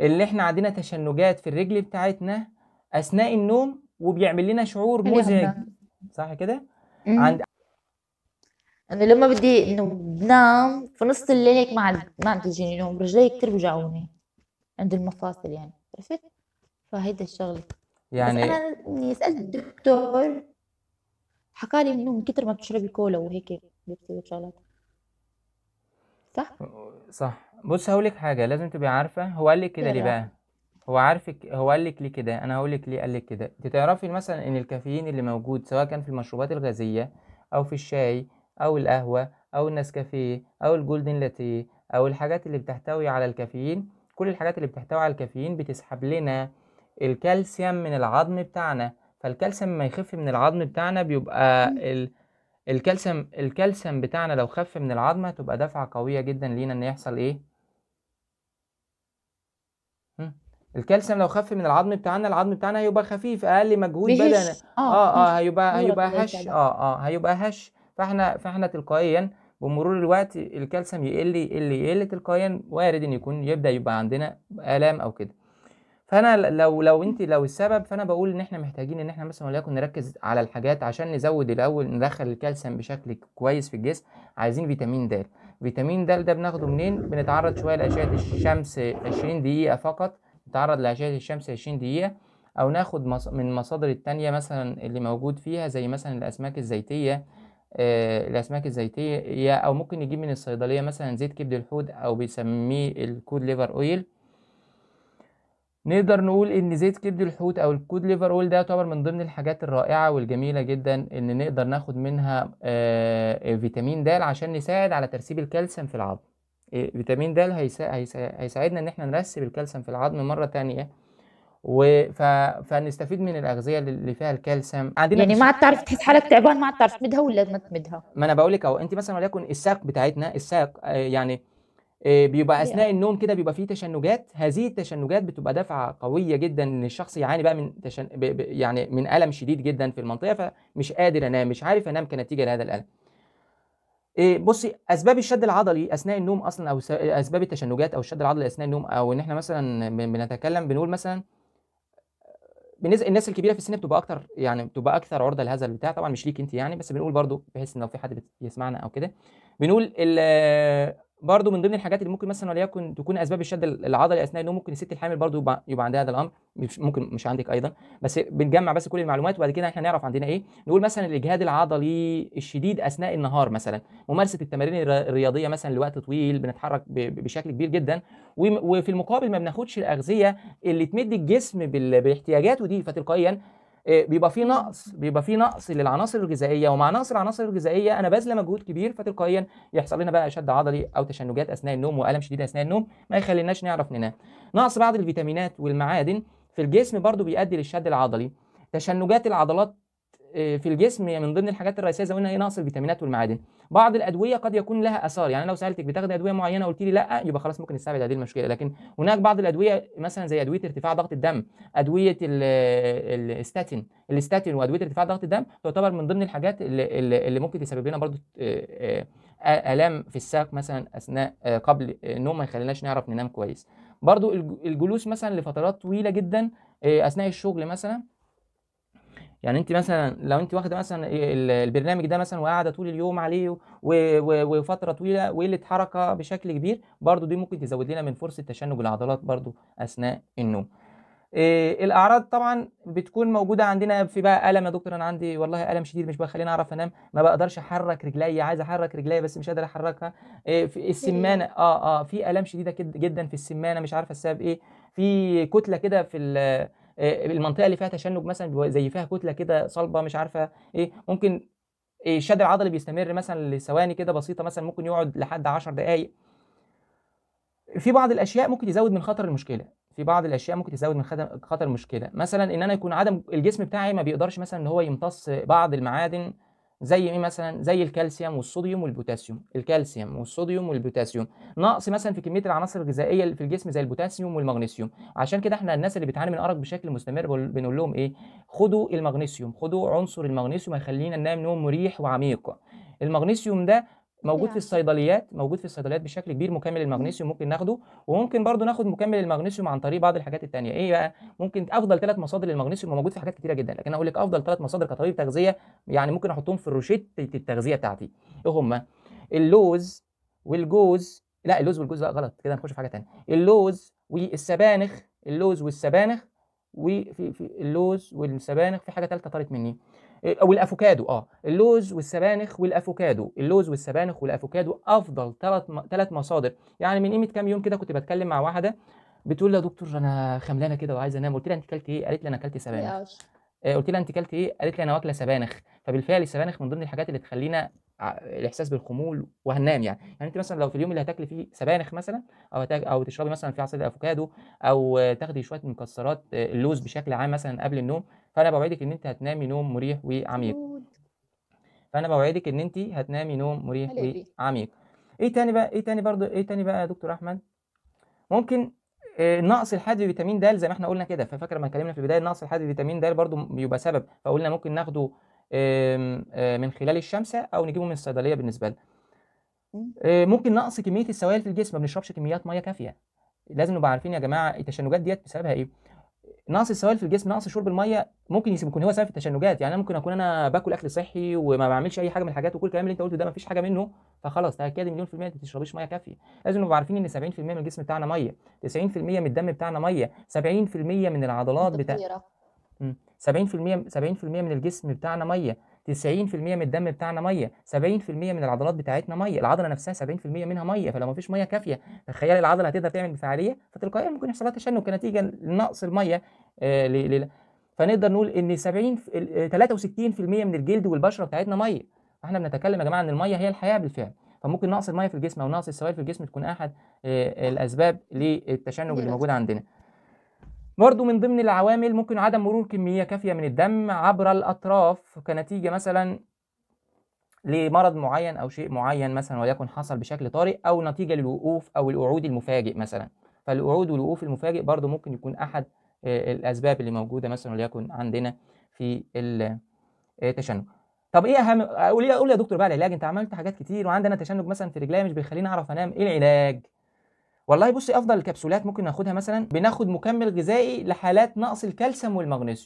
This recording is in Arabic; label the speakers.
Speaker 1: اللي احنا عندنا تشنجات في الرجل بتاعتنا اثناء النوم وبيعمل لنا شعور مزعج صح كده عند انا لما بدي انه بنام في نص الليل هيك ما ما عم تجيني نوم رجلي كثير بوجعوني عند المفاصل يعني عرفت فهيدا الشغله يعني بس انا اني سالت الدكتور حكى لي انه من كثر ما بتشربي كولا وهيك بيبسي شغلات صح؟ صح صح بص هقولك لِك حاجة، لازم تبقي عارفة هو قال لِك كده ليه يعني. بقى؟ هو عارفِك هو قال لِك ليه كده؟ أنا هقول لِك ليه قال لِك كده، أنتِ تعرفي مثلًا إن الكافيين اللي موجود سواء كان في المشروبات الغازية أو في الشاي أو القهوة أو النسكافيه أو الجولدن لاتيه أو الحاجات اللي بتحتوي على الكافيين، كل الحاجات اللي بتحتوي على الكافيين بتسحب لنا الكالسيوم من العظم بتاعنا، فالكالسيوم ما يخف من العظم بتاعنا بيبقى ال الكالسيوم الكالسيوم بتاعنا لو خف من العظمة هتبقى دفعة قوية جدًا لينا إن يحصل إيه؟ الكالسيوم لو خف من العظم بتاعنا العظم بتاعنا هيبقى خفيف اقل مجهود بدني اه اه, آه، هيبقى هيبقى هش اه اه هيبقى هش فاحنا فاحنا تلقائيا بمرور الوقت الكالسيوم يقل يقل يقل تلقائيا وارد ان يكون يبدا يبقى عندنا الام او كده فانا لو لو انت لو السبب فانا بقول ان احنا محتاجين ان احنا مثلا وليكن نركز على الحاجات عشان نزود الاول ندخل الكالسيوم بشكل كويس في الجسم عايزين فيتامين د فيتامين د ده بناخده منين بنتعرض شويه لاشعه الشمس 20 دقيقه فقط نتعرض لأشعة الشمس عشرين دقيقة أو ناخد من مصادر التانية مثلا اللي موجود فيها زي مثلا الأسماك الزيتية آه، الأسماك الزيتية أو ممكن نجيب من الصيدلية مثلا زيت كبد الحوت أو بيسميه الكود ليفر أويل نقدر نقول ان زيت كبد الحوت او الكود ليفر اويل ده يعتبر من ضمن الحاجات الرائعه والجميله جدا ان نقدر ناخد منها آه، فيتامين د عشان نساعد على ترسيب الكالسيوم في العظم فيتامين د هيسا... هيسا... هيساعدنا ان احنا نرسب الكالسيوم في العظم مره ثانيه و... ف... فنستفيد من الاغذيه اللي فيها الكالسيوم عندنا يعني ما عاد تعرف تحس حالك تعبان ما عاد تعرف تمدها ولا ما تمدها ما انا بقول لك اهو انت مثلا وليكن الساق بتاعتنا الساق آه، يعني آه، بيبقى اثناء النوم كده بيبقى فيه تشنجات هذه التشنجات بتبقى دفعه قويه جدا ان الشخص يعاني بقى من تشن... ب... ب... يعني من الم شديد جدا في المنطقه فمش قادر انام مش عارف انام كنتيجه لهذا الالم إيه، بصي اسباب الشد العضلي اثناء النوم اصلا او اسباب التشنجات او الشد العضلي اثناء النوم او ان احنا مثلا بنتكلم بنقول مثلا بالنسبه الناس الكبيره في السن بتبقى اكتر يعني بتبقى اكثر عرضه لهذا البتاع طبعا مش ليك انت يعني بس بنقول برضو بحيث ان لو في حد بيسمعنا او كده بنقول برضو من ضمن الحاجات اللي ممكن مثلا وليكن تكون اسباب الشد العضلي اثناء النوم ممكن الست الحامل برضو يبقى, عندها هذا الامر مش ممكن مش عندك ايضا بس بنجمع بس كل المعلومات وبعد كده احنا نعرف عندنا ايه نقول مثلا الاجهاد العضلي الشديد اثناء النهار مثلا ممارسه التمارين الرياضيه مثلا لوقت طويل بنتحرك بشكل كبير جدا وفي المقابل ما بناخدش الاغذيه اللي تمد الجسم باحتياجاته دي فتلقائيا آه، بيبقى فيه نقص بيبقى فيه نقص للعناصر الغذائيه ومع نقص العناصر الغذائيه انا بذل مجهود كبير فتلقائيا يحصل لنا بقى شد عضلي او تشنجات اثناء النوم والم شديد اثناء النوم ما يخليناش نعرف ننام نقص بعض الفيتامينات والمعادن في الجسم برضو بيؤدي للشد العضلي تشنجات العضلات آه، في الجسم من ضمن الحاجات الرئيسيه زي ما قلنا هي نقص الفيتامينات والمعادن بعض الادويه قد يكون لها اثار يعني لو سالتك بتاخدي ادويه معينه وقلت لي لا يبقى خلاص ممكن نستبعد هذه المشكله لكن هناك بعض الادويه مثلا زي ادويه ارتفاع ضغط الدم ادويه الاستاتين آه، الاستاتين وادويه ارتفاع ضغط الدم تعتبر من ضمن الحاجات اللي, اللي ممكن تسبب لنا برضو آه، الام في الساق مثلا اثناء قبل النوم ما يخليناش نعرف ننام كويس برضو الجلوس مثلا لفترات طويله جدا اثناء الشغل مثلا يعني انت مثلا لو انت واخده مثلا البرنامج ده مثلا وقاعده طول اليوم عليه وفتره طويله وقله حركه بشكل كبير برضو دي ممكن تزود لنا من فرصه تشنج العضلات برضو اثناء النوم إيه الاعراض طبعا بتكون موجوده عندنا في بقى الم يا دكتور انا عندي والله الم شديد مش بخليني اعرف انام ما بقدرش احرك رجلي عايز احرك رجلي بس مش قادر احركها إيه في السمانه اه اه في الام شديده جدا في السمانه مش عارفه السبب ايه في كتله كده في آه، المنطقه اللي فيها تشنج مثلا زي فيها كتله كده صلبه مش عارفه ايه ممكن آه، الشد العضلي بيستمر مثلا لثواني كده بسيطه مثلا ممكن يقعد لحد 10 دقائق في بعض الاشياء ممكن تزود من خطر المشكله في بعض الاشياء ممكن تزود من خطر المشكله مثلا ان انا يكون عدم الجسم بتاعي ما بيقدرش مثلا ان هو يمتص بعض المعادن زي ايه مثلا زي الكالسيوم والصوديوم والبوتاسيوم الكالسيوم والصوديوم والبوتاسيوم نقص مثلا في كميه العناصر الغذائيه اللي في الجسم زي البوتاسيوم والمغنيسيوم عشان كده احنا الناس اللي بتعاني من ارق بشكل مستمر بنقول لهم ايه خدوا المغنيسيوم خدوا عنصر المغنيسيوم هيخلينا ننام نوم مريح وعميق المغنيسيوم ده موجود في يعني. الصيدليات موجود في الصيدليات بشكل كبير مكمل المغنيسيوم ممكن ناخده وممكن برضو ناخد مكمل المغنيسيوم عن طريق بعض الحاجات التانية ايه بقى ممكن افضل ثلاث مصادر للمغنيسيوم موجود في حاجات كتيره جدا لكن اقول لك افضل ثلاث مصادر كطبيب تغذيه يعني ممكن احطهم في الروشته التغذيه بتاعتي ايه هما اللوز والجوز لا اللوز والجوز لا غلط كده نخش في حاجه ثانيه اللوز والسبانخ اللوز والسبانخ وفي في اللوز والسبانخ في حاجه ثالثه طارت مني او الافوكادو اه اللوز والسبانخ والافوكادو اللوز والسبانخ والافوكادو افضل ثلاث ثلاث مصادر يعني من قيمه كام يوم كده كنت بتكلم مع واحده بتقول لي يا دكتور انا خملانه كده وعايزه انام قلت لها انت كلت ايه قالت لي انا كلت سبانخ آه، قلت لها انت كلت ايه قالت لي انا واكله سبانخ فبالفعل السبانخ من ضمن الحاجات اللي تخلينا الاحساس بالخمول وهننام يعني يعني انت مثلا لو في اليوم اللي هتاكلي فيه سبانخ مثلا او هتاك او تشربي مثلا في عصير الافوكادو او تاخدي شويه مكسرات آه، اللوز بشكل عام مثلا قبل النوم فانا بوعدك ان انت هتنامي نوم مريح وعميق فانا بوعدك ان انت هتنامي نوم مريح وعميق ايه تاني بقى ايه تاني برضو ايه تاني بقى يا دكتور احمد ممكن آه، نقص الحاد في فيتامين د زي ما احنا قلنا كده ففاكر لما اتكلمنا في البدايه نقص الحاد في فيتامين د برضو بيبقى سبب فقلنا ممكن ناخده آه، من خلال الشمسة او نجيبه من الصيدليه بالنسبه لنا آه، ممكن نقص كميه السوائل في الجسم ما بنشربش كميات ميه كافيه لازم نبقى عارفين يا جماعه التشنجات ديت بسببها ايه نقص السوائل في الجسم نقص شرب الميه ممكن يكون هو سبب التشنجات يعني انا ممكن اكون انا باكل اكل صحي وما بعملش اي حاجه من الحاجات وكل الكلام اللي انت قلته ده ما فيش حاجه منه فخلاص تاكدي مليون في الميه انت ما بتشربيش ميه كافيه لازم نبقى عارفين ان 70% من الجسم بتاعنا ميه 90% من الدم بتاعنا ميه 70% من العضلات بتاعتنا 70% 70% من الجسم بتاعنا ميه 90% من الدم بتاعنا ميه 70% من العضلات بتاعتنا ميه العضله نفسها 70% منها ميه فلو ما فيش ميه كافيه تخيل العضله هتقدر تعمل بفعاليه فتلقائيا ممكن يحصل لها تشنج كنتيجه لنقص الميه آه، فنقدر نقول ان 70 63% آه، من الجلد والبشره بتاعتنا ميه فاحنا بنتكلم يا جماعه ان الميه هي الحياه بالفعل فممكن نقص الميه في الجسم او نقص السوائل في الجسم تكون احد آه، الاسباب للتشنج اللي موجود عندنا برضو من ضمن العوامل ممكن عدم مرور كمية كافية من الدم عبر الأطراف كنتيجة مثلا لمرض معين أو شيء معين مثلا وليكن حصل بشكل طارئ أو نتيجة للوقوف أو الوعود المفاجئ مثلا فالوعود والوقوف المفاجئ برضو ممكن يكون أحد آه، الأسباب اللي موجودة مثلا وليكن عندنا في التشنج طب ايه اهم قولي إيه، يا دكتور بقى العلاج انت عملت حاجات كتير وعندنا تشنج مثلا في رجليا مش بيخليني اعرف انام ايه العلاج والله بصي افضل الكبسولات ممكن ناخدها مثلا بناخد مكمل غذائي لحالات نقص الكالسيوم والمغنيسيوم